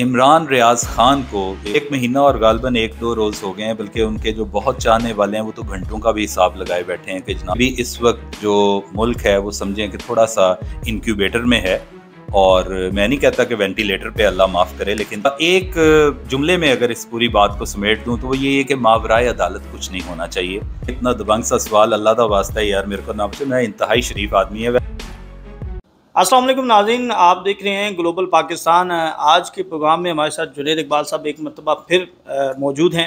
इमरान रियाज खान को एक महीना और गालबन एक दो रोज़ हो गए हैं बल्कि उनके जो बहुत चाहने वाले हैं वो तो घंटों का भी हिसाब लगाए बैठे हैं कि जना भी इस वक्त जो मुल्क है वो समझें कि थोड़ा सा इनक्यूबेटर में है और मैं नहीं कहता कि वेंटिलेटर पे अल्लाह माफ़ करे लेकिन एक जुमले में अगर इस पूरी बात को समेट दूं तो वो ये है कि मावराय अदालत कुछ नहीं होना चाहिए इतना दबंग सा सवाल अल्लाह का वास्ता है यार मेरे को नाम से मैं इंतहाई शरीफ आदमी है अस्सलाम वालेकुम नाजीन आप देख रहे हैं ग्लोबल पाकिस्तान आज के प्रोग्राम में हमारे साथ जुनेद इकबाल साहब एक मरतबा फिर मौजूद हैं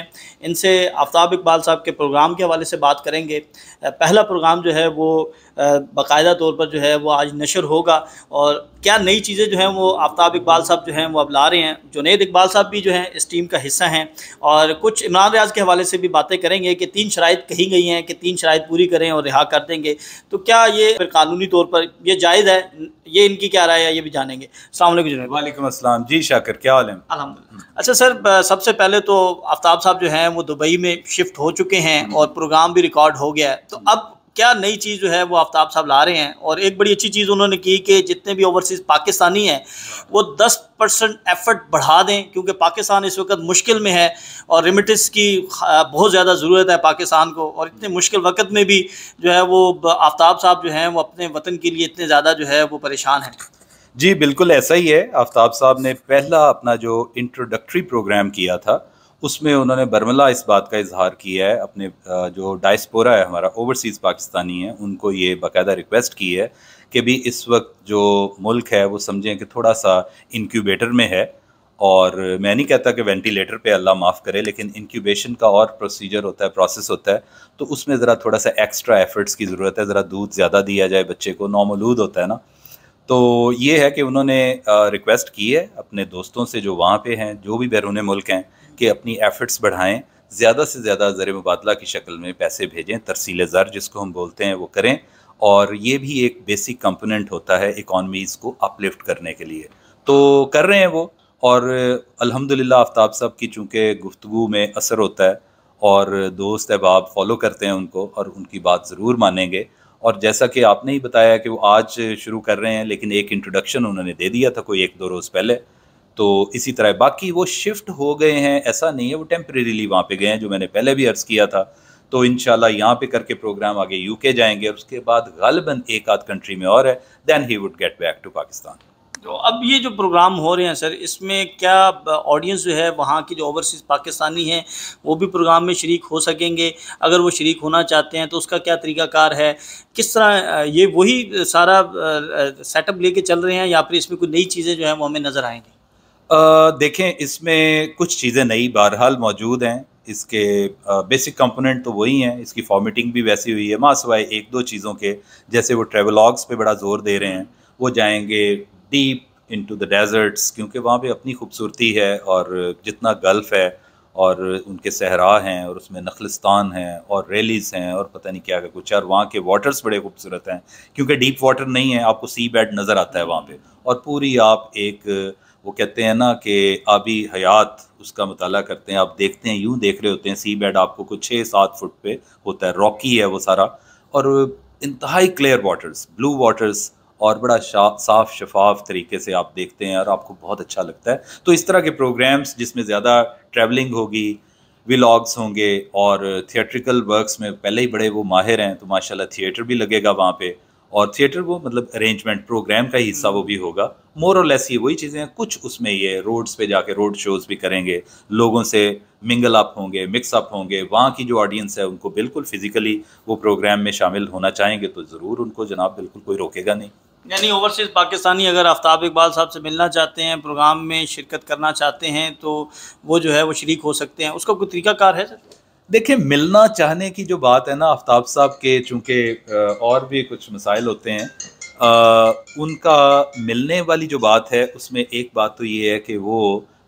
इनसे आफ्ताब इकबाल साहब के प्रोग्राम के हवाले से बात करेंगे पहला प्रोग्राम जो है वो बाकायदा तौर पर जो है वो आज नशर होगा और क्या नई चीज़ें जो हैं वो आफ्ताब इकबाल साहब जो हैं वो अब ला रहे हैं जुनेद इकबाल साहब भी जो हैं इस टीम का हिस्सा हैं और कुछ इमरान रियाज के हवाले से भी बातें करेंगे कि तीन शराइ कही गई हैं कि तीन शराइ पूरी करें और रिहा कर देंगे तो क्या ये फिर कानूनी तौर पर यह जायज़ है ये इनकी क्या राय है ये भी जानेंगे वालेकुम अस्सलाम जी शाकर क्या हाल है अच्छा सर सबसे पहले तो आफ्ताब साहब जो हैं वो दुबई में शिफ्ट हो चुके हैं हम्म। और प्रोग्राम भी रिकॉर्ड हो गया है तो अब क्या नई चीज़ जो है वो आफ्ताब साहब ला रहे हैं और एक बड़ी अच्छी चीज़ उन्होंने की कि जितने भी ओवरसीज़ पाकिस्तानी हैं वो 10 परसेंट एफर्ट बढ़ा दें क्योंकि पाकिस्तान इस वक्त मुश्किल में है और रेमिटिस की बहुत ज़्यादा ज़रूरत है पाकिस्तान को और इतने मुश्किल वक्त में भी जो है वो आफ्ताब साहब जो हैं वो अपने वतन के लिए इतने ज़्यादा जो है वो परेशान हैं जी बिल्कुल ऐसा ही है आफ्ताब साहब ने पहला अपना जो इंट्रोडक्ट्री प्रोग्राम किया था उसमें उन्होंने बर्मला इस बात का इजहार किया है अपने जो डायस्पोरा है हमारा ओवरसीज़ पाकिस्तानी है उनको ये बाकायदा रिक्वेस्ट की है कि भी इस वक्त जो मुल्क है वो समझें कि थोड़ा सा इनक्यूबेटर में है और मैं नहीं कहता कि वेंटिलेटर पे अल्लाह माफ़ करे लेकिन इंक्यूबेशन का और प्रोसीजर होता है प्रोसेस होता है तो उसमें ज़रा थोड़ा सा एक्स्ट्रा एफर्ट्स की ज़रूरत है ज़रा दूध ज़्यादा दिया जाए बच्चे को नॉमलूद होता है ना तो ये है कि उन्होंने रिक्वेस्ट की है अपने दोस्तों से जो वहाँ पे हैं जो भी बैरून मुल्क हैं कि अपनी एफ़र्ट्स बढ़ाएं ज़्यादा से ज़्यादा ज़र मुबादला की शक्ल में पैसे भेजें तरसील ज़र जिसको हम बोलते हैं वो करें और ये भी एक बेसिक कंपोनेंट होता है इकॉनमीज़ को अपलिफ्ट करने के लिए तो कर रहे हैं वो और अल्हम्दुलिल्लाह आफ्ताब साहब की चूँकि गुफ्तु में असर होता है और दोस्त अहबाब फॉलो करते हैं उनको और उनकी बात ज़रूर मानेंगे और जैसा कि आपने ही बताया कि वो आज शुरू कर रहे हैं लेकिन एक इंट्रोडक्शन उन्होंने दे दिया था कोई एक दो रोज़ पहले तो इसी तरह बाकी वो शिफ्ट हो गए हैं ऐसा नहीं है वो टेम्परेरीली वहाँ पे गए हैं जो मैंने पहले भी अर्ज़ किया था तो इन यहाँ पर करके प्रोग्राम आगे यू जाएंगे उसके बाद गलबन एक आध कंट्री में और है then he would get back to Pakistan तो अब ये जो प्रोग्राम हो रहे हैं सर इसमें क्या ऑडियंस जो है वहाँ की जो ओवरसीज़ पाकिस्तानी हैं वो भी प्रोग्राम में शरीक हो सकेंगे अगर वो शरीक होना चाहते हैं तो उसका क्या तरीकाकार है किस तरह ये वही सारा सेटअप लेके चल रहे हैं या फिर इसमें कोई नई चीज़ें जो हैं वो हमें नज़र आएंगी देखें इसमें कुछ चीज़ें नई बहरहाल मौजूद हैं इसके बेसिक कंपोनेंट तो वही हैं इसकी फॉर्मेटिंग भी वैसी हुई है माँ सवाए एक दो चीज़ों के जैसे वो ट्रेवलॉग्स पे बड़ा जोर दे रहे हैं वो जाएंगे डीप इनटू द डेजर्ट्स क्योंकि वहाँ पे अपनी खूबसूरती है और जितना गल्फ़ है और उनके सहरा हैं और उसमें नखलिस्तान हैं और रैलीस हैं और पता नहीं क्या क्या कुछ है और वहाँ के वाटर्स बड़े खूबसूरत हैं क्योंकि डीप वाटर नहीं है आपको सी बेड नज़र आता है वहाँ पे और पूरी आप एक वो कहते हैं ना कि आबी हयात उसका मताल करते हैं आप देखते हैं यूँ देख रहे होते हैं सी बेड आपको कुछ छः सात फुट पे होता है रॉकी है वो सारा और इंतहाई क्लियर वाटर्स ब्लू वाटर्स और बड़ा साफ शफाफ तरीके से आप देखते हैं और आपको बहुत अच्छा लगता है तो इस तरह के प्रोग्राम्स जिसमें ज़्यादा ट्रैवलिंग होगी विलाग्स होंगे और थिएट्रिकल वर्क्स में पहले ही बड़े वो माहिर हैं तो माशाल्लाह थिएटर भी लगेगा वहाँ पे और थिएटर वो मतलब अरेंजमेंट प्रोग्राम का हिस्सा वो भी होगा मोर और लेस ये वही चीज़ें हैं कुछ उसमें ये रोड्स पे जाके रोड शोज़ भी करेंगे लोगों से मिंगल अप होंगे मिक्स अप होंगे वहाँ की जो ऑडियंस है उनको बिल्कुल फिज़िकली वो प्रोग्राम में शामिल होना चाहेंगे तो ज़रूर उनको जनाब बिल्कुल कोई रोकेगा नहीं यानी ओवरसीज़ पाकिस्तानी अगर आफ्ताब इकबाल साहब से मिलना चाहते हैं प्रोग्राम में शिरकत करना चाहते हैं तो वो जो है वो शरीक हो सकते हैं उसका कोई तरीक़ाकार है देखिए मिलना चाहने की जो बात है ना आफ्ताब साहब के चूँकि और भी कुछ मसाइल होते हैं आ, उनका मिलने वाली जो बात है उसमें एक बात तो ये है कि वो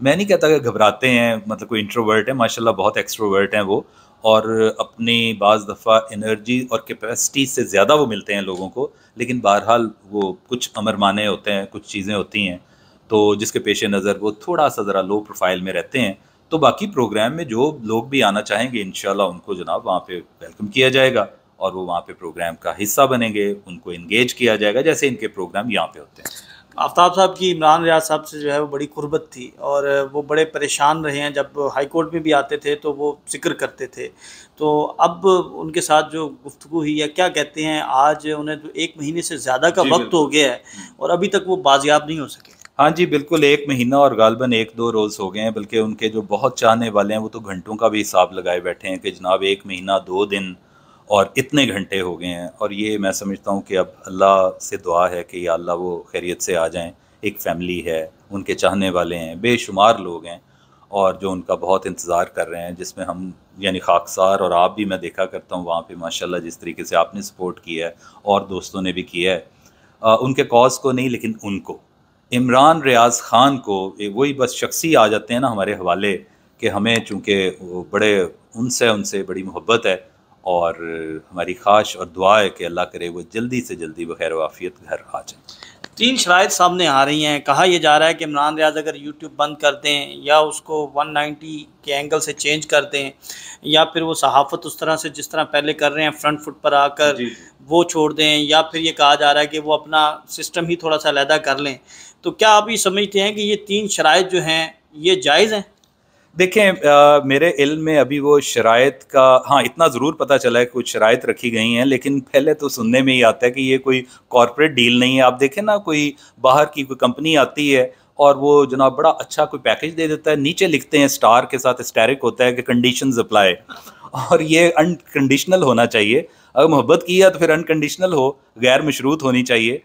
मैं नहीं कहता कि घबराते हैं मतलब कोई इंट्रोवर्ट है माशाल्लाह बहुत एक्सट्रोवर्ट हैं वो और अपनी बाज़ दफ़ा एनर्जी और कैपेसिटी से ज़्यादा वो मिलते हैं लोगों को लेकिन बहरहाल वो कुछ अमर माने होते हैं कुछ चीज़ें होती हैं तो जिसके पेश नज़र वो थोड़ा सा ज़रा लो प्रोफाइल में रहते हैं तो बाकी प्रोग्राम में जो लोग भी आना चाहेंगे इन उनको जनाब वहाँ पर वेलकम किया जाएगा और वो वहाँ पे प्रोग्राम का हिस्सा बनेंगे उनको इंगेज किया जाएगा जैसे इनके प्रोग्राम यहाँ पे होते हैं आफ्ताब साहब की इमरान रियाज साहब से जो है वो बड़ी कुर्बत थी और वो बड़े परेशान रहे हैं जब हाई कोर्ट में भी आते थे तो वो जिक्र करते थे तो अब उनके साथ जो गुफ्तु हुई है क्या कहते हैं आज उन्हें तो एक महीने से ज़्यादा का वक्त हो गया है और अभी तक वो बाजियाब नहीं हो सके हाँ जी बिल्कुल एक महीना और गालबन एक दो रोज़ हो गए हैं बल्कि उनके जो बहुत चाहने वाले हैं वो तो घंटों का भी हिसाब लगाए बैठे हैं कि जनाब एक महीना दो दिन और इतने घंटे हो गए हैं और ये मैं समझता हूँ कि अब अल्लाह से दुआ है कि या अल्लाह वो खैरियत से आ जाएं एक फैमिली है उनके चाहने वाले हैं बेशुमार लोग हैं और जो उनका बहुत इंतज़ार कर रहे हैं जिसमें हम यानी खाकसार और आप भी मैं देखा करता हूँ वहाँ पे माशाल्लाह जिस तरीके से आपने सपोर्ट किया है और दोस्तों ने भी किया है आ, उनके कॉज को नहीं लेकिन उनको इमरान रियाज ख़ान को वही बस शख्सी आ जाते हैं ना हमारे हवाले कि हमें चूँकि बड़े उनसे उनसे बड़ी मोहब्बत है और हमारी ख्वाहिश और दुआ है कि अल्लाह करे वो जल्दी से जल्दी बखैर वाफियत घर आ जाए तीन शराय सामने आ रही हैं कहा यह जा रहा है कि इमरान रियाज अगर यूट्यूब बंद कर दें या उसको 190 के एंगल से चेंज कर दें या फिर वो सहाफत उस तरह से जिस तरह पहले कर रहे हैं फ्रंट फुट पर आकर वो छोड़ दें या फिर ये कहा जा रहा है कि वो अपना सिस्टम ही थोड़ा सा अलहदा कर लें तो क्या आप ये समझते हैं कि ये तीन शराइ जो हैं ये जायज़ हैं देखें मेरे इल्म में अभी वो शरात का हाँ इतना ज़रूर पता चला है कुछ शरात रखी गई हैं लेकिन पहले तो सुनने में ही आता है कि ये कोई कॉरपोरेट डील नहीं है आप देखें ना कोई बाहर की कोई कंपनी आती है और वो जनाब बड़ा अच्छा कोई पैकेज दे देता है नीचे लिखते हैं स्टार के साथ स्टेरिक होता है कि कंडीशन अप्लाई और ये अनकंडीशनल होना चाहिए अगर मोहब्बत की है तो फिर अनकंडीशनल हो गैर मशरूत होनी चाहिए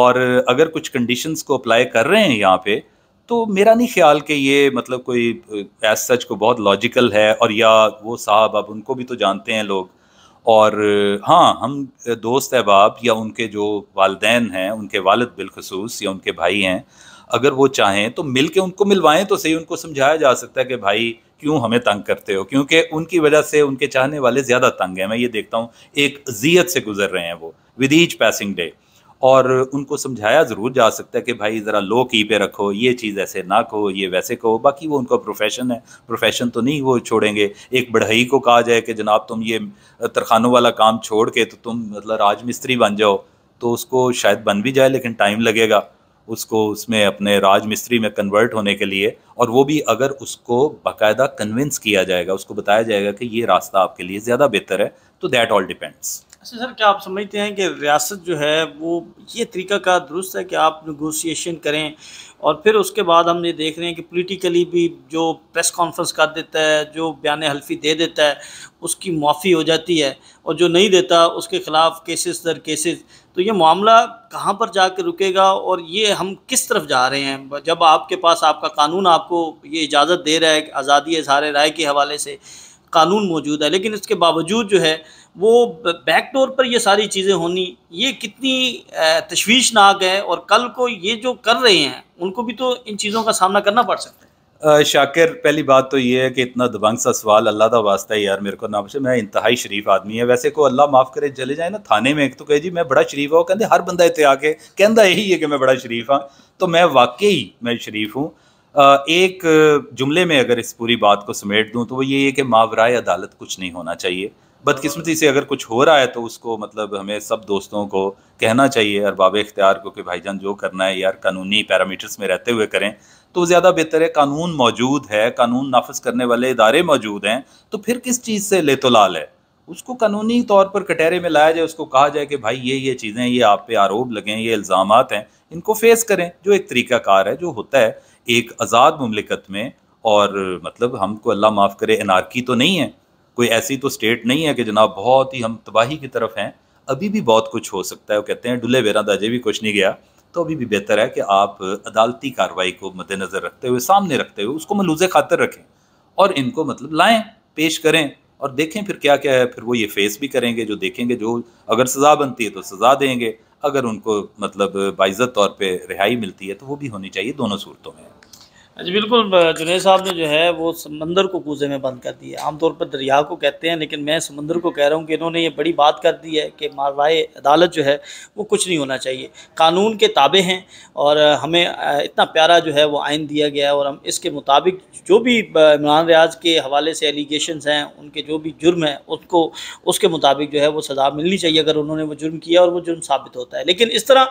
और अगर कुछ कंडीशंस को अप्लाई कर रहे हैं यहाँ पे तो मेरा नहीं ख्याल कि ये मतलब कोई एज सच को बहुत लॉजिकल है और या वो साहब अब उनको भी तो जानते हैं लोग और हाँ हम दोस्त अहबाब या उनके जो वालदेन हैं उनके वालद बिलखसूस या उनके भाई हैं अगर वो चाहें तो मिल के उनको मिलवाएं तो सही उनको समझाया जा सकता है कि भाई क्यों हमें तंग करते हो क्योंकि उनकी वजह से उनके चाहने वाले ज़्यादा तंग हैं मैं ये देखता हूँ एक ज़ीयत से गुजर रहे हैं वो विद ईच पैसिंग डे और उनको समझाया ज़रूर जा सकता है कि भाई ज़रा लो की पे रखो ये चीज़ ऐसे ना कहो ये वैसे कहो बाकी वो उनका प्रोफेशन है प्रोफेशन तो नहीं वो छोड़ेंगे एक बढ़ई को कहा जाए कि जनाब तुम ये तरखानों वाला काम छोड़ के तो तुम मतलब राज मिस्त्री बन जाओ तो उसको शायद बन भी जाए लेकिन टाइम लगेगा उसको उसमें अपने राज मिस्त्री में कन्वर्ट होने के लिए और वो भी अगर उसको बाकायदा कन्विंस किया जाएगा उसको बताया जाएगा कि ये रास्ता आपके लिए ज़्यादा बेहतर है तो दैट ऑल डिपेंड्स अच्छा सर क्या आप समझते हैं कि रियासत जो है वो ये तरीका का दुरुस्त है कि आप नगोसिएशन करें और फिर उसके बाद हम ये देख रहे हैं कि पॉलिटिकली भी जो प्रेस कॉन्फ्रेंस कर देता है जो बयान हल्फी दे देता है उसकी माफ़ी हो जाती है और जो नहीं देता उसके ख़िलाफ़ केसेस दर केसेस तो ये मामला कहाँ पर कर रुकेगा और ये हम किस तरफ जा रहे हैं जब आपके पास आपका कानून आपको ये इजाज़त दे रहा है आज़ादी इजहार राय के हवाले से कानून मौजूद है लेकिन इसके बावजूद जो है वो बैक डोर पर ये सारी चीज़ें होनी ये कितनी तशवीशनाक है और कल को ये जो कर रहे हैं उनको भी तो इन चीज़ों का सामना करना पड़ सकता है शाकिर पहली बात तो ये है कि इतना दबंग सा सवाल अल्लाह का वास्ता है यार मेरे को ना पूछे मैं इंतहाई शरीफ आदमी है वैसे को अल्लाह माफ़ करे चले जाए ना थाने में एक तो कहे जी मैं बड़ा शरीफ हूँ कहते हर बंदा इतने आके कहता यही है कि मैं बड़ा शरीफ हाँ तो मैं वाकई मैं शरीफ हूँ एक जुमले में अगर इस पूरी बात को समेट दूं तो वो ये है कि मावराय अदालत कुछ नहीं होना चाहिए बदकिस्मती से अगर कुछ हो रहा है तो उसको मतलब हमें सब दोस्तों को कहना चाहिए अरबाब इख्तियार को कि भाईजान जो करना है यार कानूनी पैरामीटर्स में रहते हुए करें तो ज़्यादा बेहतर है कानून मौजूद है कानून नाफज करने वाले इदारे मौजूद हैं तो फिर किस चीज़ से ले लाल है उसको कानूनी तौर पर कटहरे में लाया जाए उसको कहा जाए कि भाई ये ये चीज़ें ये आप पे आरोप लगें ये इल्ज़ाम हैं इनको फेस करें जो एक तरीक़ाकार है जो होता है एक आज़ाद ममलिकत में और मतलब हमको अल्लाह माफ़ करे अनारकी तो नहीं है कोई ऐसी तो स्टेट नहीं है कि जनाब बहुत ही हम तबाही की तरफ हैं अभी भी बहुत कुछ हो सकता है वो कहते हैं डुल्ले बेरा दाजे भी कुछ नहीं गया तो अभी भी बेहतर है कि आप अदालती कार्रवाई को मद्देनज़र रखते हुए सामने रखते हुए उसको मलूज़ खातर रखें और इनको मतलब लाएँ पेश करें और देखें फिर क्या क्या है फिर वो ये फेस भी करेंगे जो देखेंगे जो अगर सज़ा बनती है तो सज़ा देंगे अगर उनको मतलब बाइज़त तौर पर रिहाई मिलती है तो वो भी होनी चाहिए दोनों सूरतों में हाँ जी बिल्कुल जुनेद साहब ने जो है वो समंदर को कूजे में बंद कर दिया आमतौर पर दरिया को कहते हैं लेकिन मैं समंदर को कह रहा हूँ कि इन्होंने ये बड़ी बात कर दी है कि मारवाए अदालत जो है वो कुछ नहीं होना चाहिए कानून के ताबे हैं और हमें इतना प्यारा जो है वो आइन दिया गया है और हम इसके मुताबिक जो भी इमरान रियाज के हवाले से एलिगेशन हैं उनके जो भी जुर्म हैं उसको उसके मुताबिक जो है वो सज़ा मिलनी चाहिए अगर उन्होंने वो जुर्म किया और वो जुर्म साबित होता है लेकिन इस तरह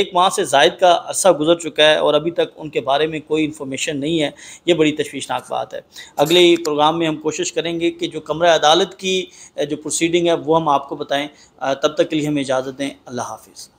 एक माह से जायद का अरसा गुजर चुका है और अभी तक उनके बारे में कोई इन्फॉर्मेशन इन्फॉर्मेशन नहीं है ये बड़ी तशवीशनाक बात है अगले प्रोग्राम में हम कोशिश करेंगे कि जो कमरा अदालत की जो प्रोसीडिंग है वो हम आपको बताएँ तब तक के लिए हमें इजाज़त दें अल्लाह हाफिज़